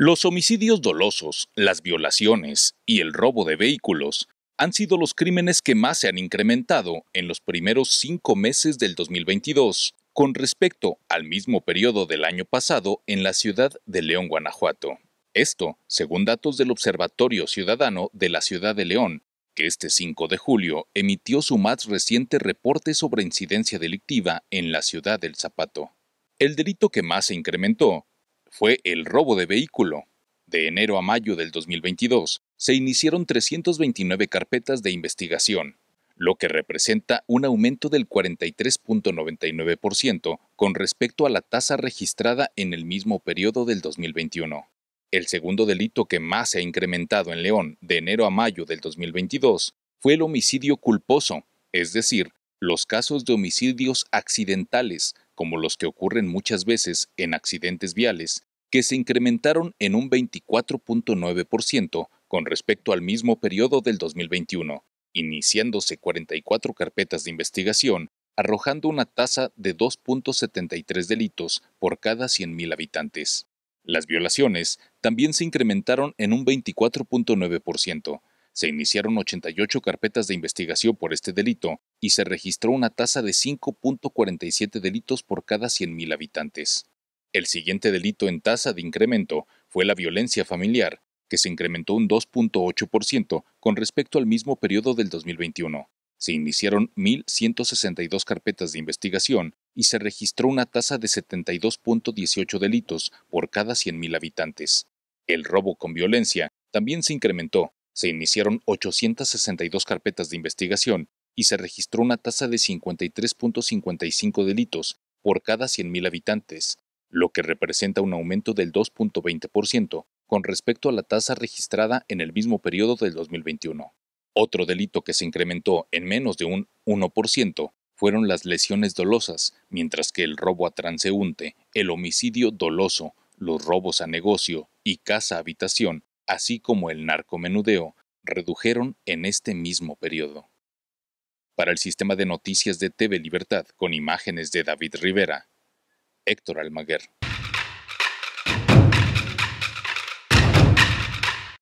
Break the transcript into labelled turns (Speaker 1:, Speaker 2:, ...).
Speaker 1: Los homicidios dolosos, las violaciones y el robo de vehículos han sido los crímenes que más se han incrementado en los primeros cinco meses del 2022 con respecto al mismo periodo del año pasado en la ciudad de León, Guanajuato. Esto, según datos del Observatorio Ciudadano de la Ciudad de León, que este 5 de julio emitió su más reciente reporte sobre incidencia delictiva en la ciudad del Zapato. El delito que más se incrementó fue el robo de vehículo. De enero a mayo del 2022, se iniciaron 329 carpetas de investigación, lo que representa un aumento del 43.99% con respecto a la tasa registrada en el mismo periodo del 2021. El segundo delito que más se ha incrementado en León de enero a mayo del 2022 fue el homicidio culposo, es decir, los casos de homicidios accidentales, como los que ocurren muchas veces en accidentes viales, que se incrementaron en un 24.9% con respecto al mismo periodo del 2021, iniciándose 44 carpetas de investigación, arrojando una tasa de 2.73 delitos por cada 100.000 habitantes. Las violaciones también se incrementaron en un 24.9%. Se iniciaron 88 carpetas de investigación por este delito, y se registró una tasa de 5.47 delitos por cada 100.000 habitantes. El siguiente delito en tasa de incremento fue la violencia familiar, que se incrementó un 2.8% con respecto al mismo periodo del 2021. Se iniciaron 1.162 carpetas de investigación y se registró una tasa de 72.18 delitos por cada 100.000 habitantes. El robo con violencia también se incrementó. Se iniciaron 862 carpetas de investigación y se registró una tasa de 53.55 delitos por cada 100.000 habitantes, lo que representa un aumento del 2.20% con respecto a la tasa registrada en el mismo periodo del 2021. Otro delito que se incrementó en menos de un 1% fueron las lesiones dolosas, mientras que el robo a transeúnte, el homicidio doloso, los robos a negocio y casa-habitación, así como el narcomenudeo, redujeron en este mismo periodo para el sistema de noticias de TV Libertad con imágenes de David Rivera, Héctor Almaguer.